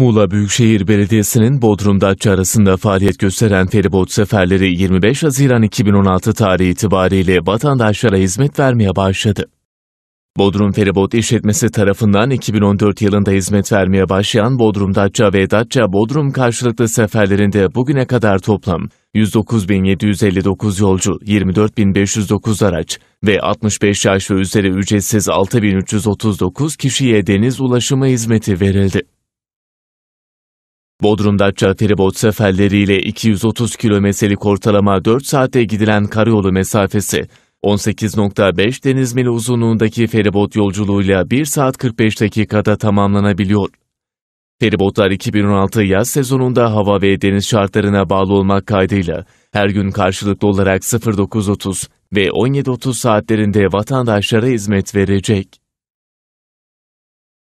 Muğla Büyükşehir Belediyesi'nin Bodrum Datça arasında faaliyet gösteren feribot seferleri 25 Haziran 2016 tarihi itibariyle vatandaşlara hizmet vermeye başladı. Bodrum Feribot İşletmesi tarafından 2014 yılında hizmet vermeye başlayan Bodrum Datça ve Datça Bodrum karşılıklı seferlerinde bugüne kadar toplam 109.759 yolcu, 24.509 araç ve 65 yaş ve üzeri ücretsiz 6.339 kişiye deniz ulaşımı hizmeti verildi. Bodrum'da feribot seferleriyle 230 kilometrelik ortalama 4 saate gidilen karayolu mesafesi, 18.5 deniz mili uzunluğundaki feribot yolculuğuyla 1 saat 45 dakikada tamamlanabiliyor. Feribotlar 2016 yaz sezonunda hava ve deniz şartlarına bağlı olmak kaydıyla her gün karşılıklı olarak 09.30 ve 17.30 saatlerinde vatandaşlara hizmet verecek.